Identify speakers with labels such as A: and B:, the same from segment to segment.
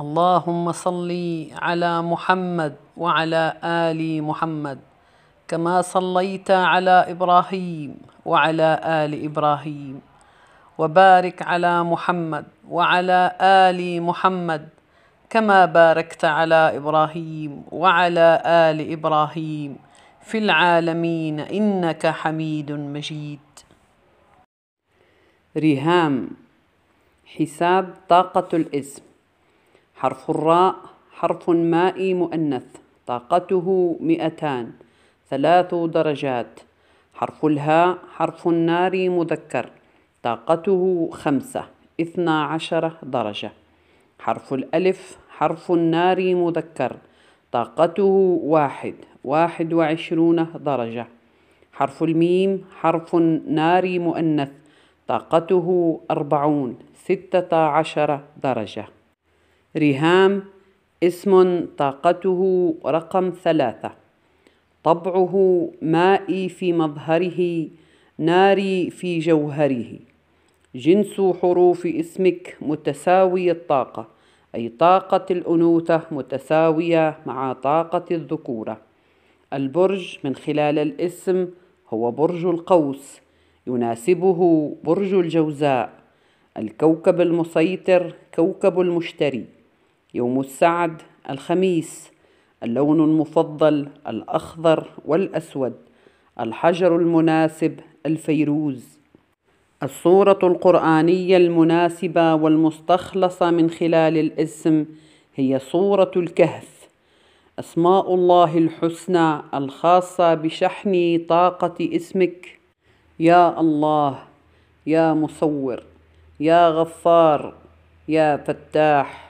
A: اللهم صل على محمد وعلى ال محمد كما صليت على ابراهيم وعلى ال ابراهيم وبارك على محمد وعلى ال محمد كما باركت على ابراهيم وعلى ال ابراهيم في العالمين انك حميد مجيد رهام حساب طاقه الاسم حرف الراء حرف مائي مؤنث طاقته مئتان ثلاث درجات حرف الهاء حرف النار مذكر طاقته خمسة اثنا عشر درجة حرف الألف حرف النار مذكر طاقته واحد واحد وعشرون درجة حرف الميم حرف ناري مؤنث طاقته أربعون ستة عشر درجة ريهام اسم طاقته رقم ثلاثة طبعه مائي في مظهره ناري في جوهره جنس حروف اسمك متساوي الطاقة أي طاقة الأنوثة متساوية مع طاقة الذكورة البرج من خلال الاسم هو برج القوس يناسبه برج الجوزاء الكوكب المسيطر كوكب المشتري يوم السعد الخميس اللون المفضل الأخضر والأسود الحجر المناسب الفيروز الصورة القرآنية المناسبة والمستخلصة من خلال الاسم هي صورة الكهف أسماء الله الحسنى الخاصة بشحن طاقة اسمك يا الله يا مصور يا غفار يا فتاح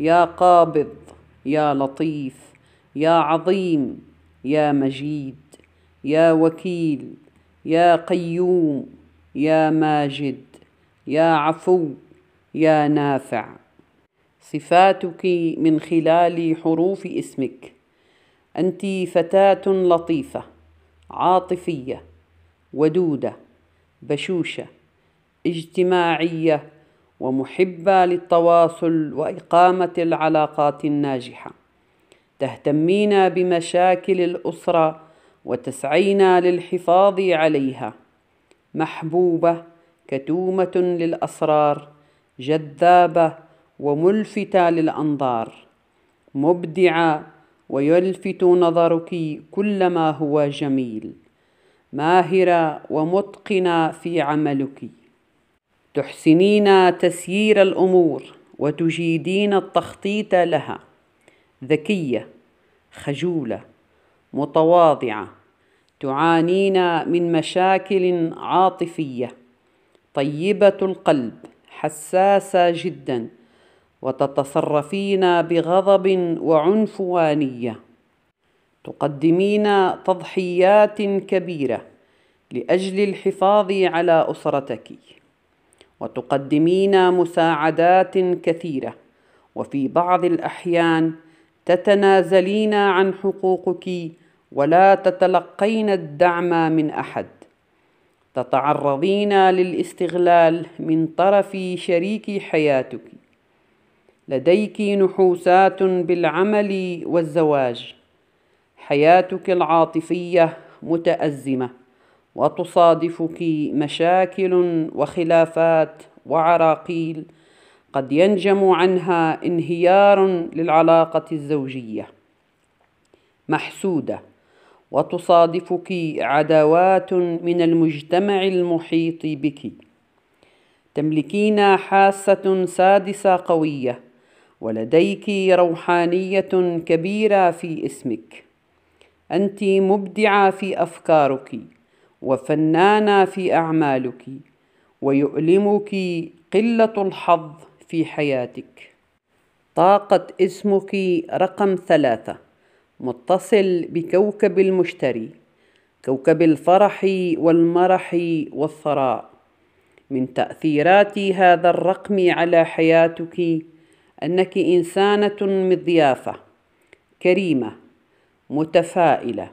A: يا قابض يا لطيف يا عظيم يا مجيد يا وكيل يا قيوم يا ماجد يا عفو يا نافع صفاتك من خلال حروف اسمك انت فتاه لطيفه عاطفيه ودوده بشوشه اجتماعيه ومحبة للتواصل وإقامة العلاقات الناجحة تهتمين بمشاكل الأسرة وتسعين للحفاظ عليها محبوبة كتومة للأسرار جذابة وملفتة للأنظار مبدعة ويلفت نظرك كل ما هو جميل ماهرة ومتقنة في عملك تحسنين تسيير الامور وتجيدين التخطيط لها ذكيه خجوله متواضعه تعانين من مشاكل عاطفيه طيبه القلب حساسه جدا وتتصرفين بغضب وعنفوانيه تقدمين تضحيات كبيره لاجل الحفاظ على اسرتك وتقدمين مساعدات كثيره وفي بعض الاحيان تتنازلين عن حقوقك ولا تتلقين الدعم من احد تتعرضين للاستغلال من طرف شريك حياتك لديك نحوسات بالعمل والزواج حياتك العاطفيه متازمه وتصادفك مشاكل وخلافات وعراقيل قد ينجم عنها انهيار للعلاقه الزوجيه محسوده وتصادفك عداوات من المجتمع المحيط بك تملكين حاسه سادسه قويه ولديك روحانيه كبيره في اسمك انت مبدعه في افكارك وفنانة في أعمالك ويؤلمك قلة الحظ في حياتك طاقة اسمك رقم ثلاثة متصل بكوكب المشتري كوكب الفرح والمرح والثراء من تأثيرات هذا الرقم على حياتك أنك إنسانة مضيافة كريمة متفائلة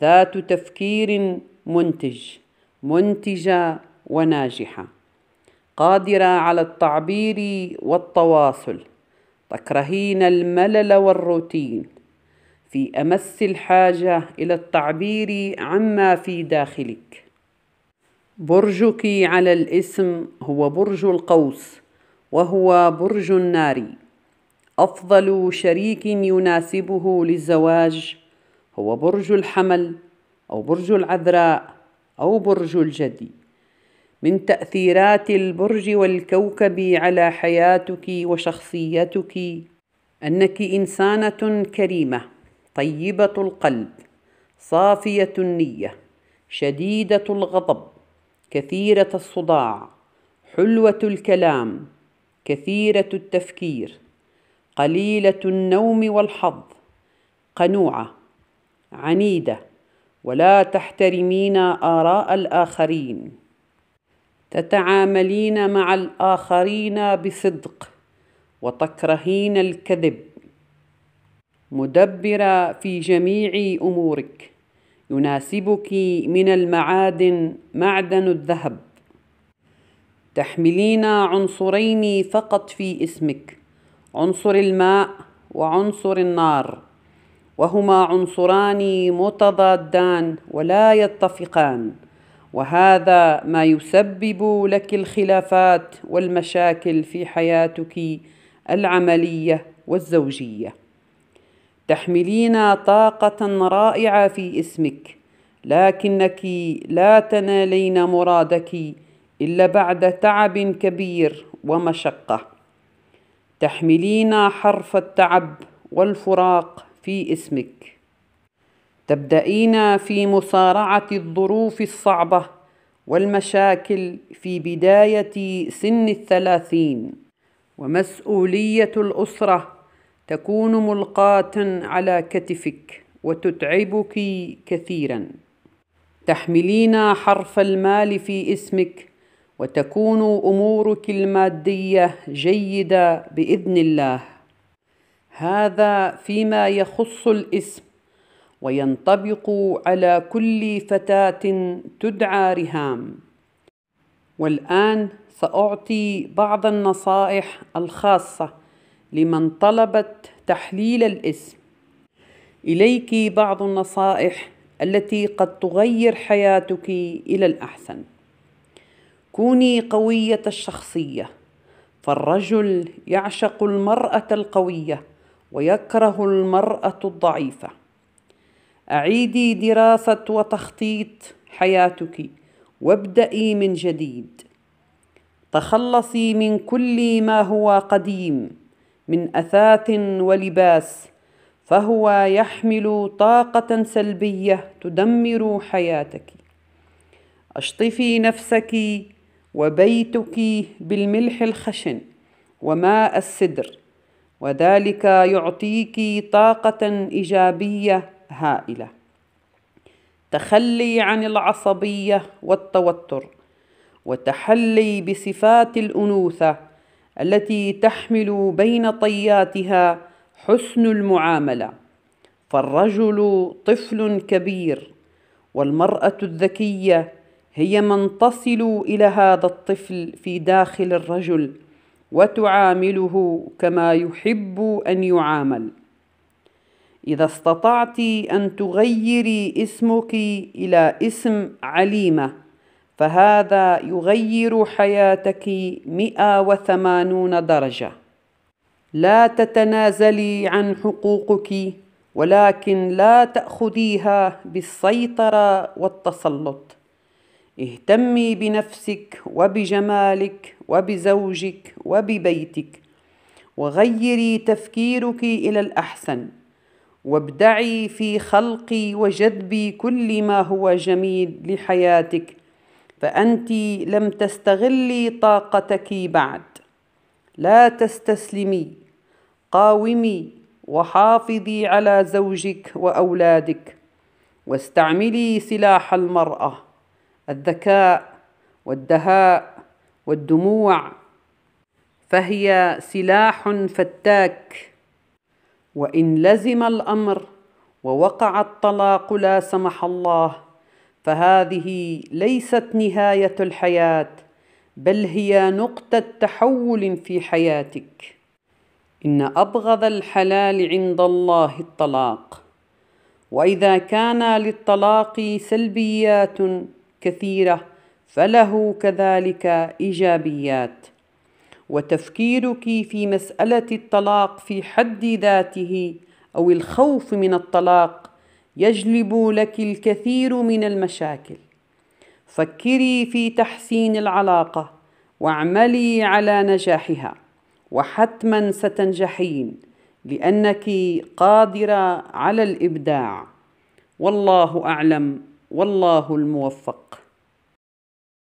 A: ذات تفكير منتج منتجه وناجحه قادره على التعبير والتواصل تكرهين الملل والروتين في امس الحاجه الى التعبير عما في داخلك برجك على الاسم هو برج القوس وهو برج النار افضل شريك يناسبه للزواج هو برج الحمل أو برج العذراء أو برج الجدي من تأثيرات البرج والكوكب على حياتك وشخصيتك أنك إنسانة كريمة طيبة القلب صافية النية شديدة الغضب كثيرة الصداع حلوة الكلام كثيرة التفكير قليلة النوم والحظ قنوعة عنيدة ولا تحترمين آراء الآخرين تتعاملين مع الآخرين بصدق وتكرهين الكذب مدبرة في جميع أمورك يناسبك من المعادن معدن الذهب تحملين عنصرين فقط في اسمك عنصر الماء وعنصر النار وهما عنصران متضادان ولا يتفقان وهذا ما يسبب لك الخلافات والمشاكل في حياتك العمليه والزوجيه تحملين طاقه رائعه في اسمك لكنك لا تنالين مرادك الا بعد تعب كبير ومشقه تحملين حرف التعب والفراق في اسمك تبدأين في مصارعة الظروف الصعبة والمشاكل في بداية سن الثلاثين ومسؤولية الأسرة تكون ملقاة على كتفك وتتعبك كثيرا تحملين حرف المال في اسمك وتكون امورك الماديه جيده باذن الله هذا فيما يخص الاسم وينطبق على كل فتاه تدعى رهام والان ساعطي بعض النصائح الخاصه لمن طلبت تحليل الاسم اليك بعض النصائح التي قد تغير حياتك الى الاحسن كوني قويه الشخصيه فالرجل يعشق المراه القويه ويكره المرأة الضعيفة أعيدي دراسة وتخطيط حياتك وابدأي من جديد تخلصي من كل ما هو قديم من أثاث ولباس فهو يحمل طاقة سلبية تدمر حياتك اشطفي نفسك وبيتك بالملح الخشن وماء السدر وذلك يعطيك طاقة إيجابية هائلة تخلي عن العصبية والتوتر وتحلي بصفات الأنوثة التي تحمل بين طياتها حسن المعاملة فالرجل طفل كبير والمرأة الذكية هي من تصل إلى هذا الطفل في داخل الرجل وتعامله كما يحب ان يعامل اذا استطعت ان تغيري اسمك الى اسم عليمه فهذا يغير حياتك 180 درجه لا تتنازلي عن حقوقك ولكن لا تاخذيها بالسيطره والتسلط اهتمي بنفسك وبجمالك وبزوجك وببيتك وغيري تفكيرك الى الاحسن وابدعي في خلق وجذب كل ما هو جميل لحياتك فانت لم تستغلي طاقتك بعد لا تستسلمي قاومي وحافظي على زوجك واولادك واستعملي سلاح المراه الذكاء والدهاء والدموع فهي سلاح فتاك وان لزم الامر ووقع الطلاق لا سمح الله فهذه ليست نهايه الحياه بل هي نقطه تحول في حياتك ان ابغض الحلال عند الله الطلاق واذا كان للطلاق سلبيات كثيرة فله كذلك إيجابيات وتفكيرك في مسألة الطلاق في حد ذاته أو الخوف من الطلاق يجلب لك الكثير من المشاكل فكري في تحسين العلاقة واعملي على نجاحها وحتما ستنجحين لأنك قادرة على الإبداع والله أعلم والله الموفق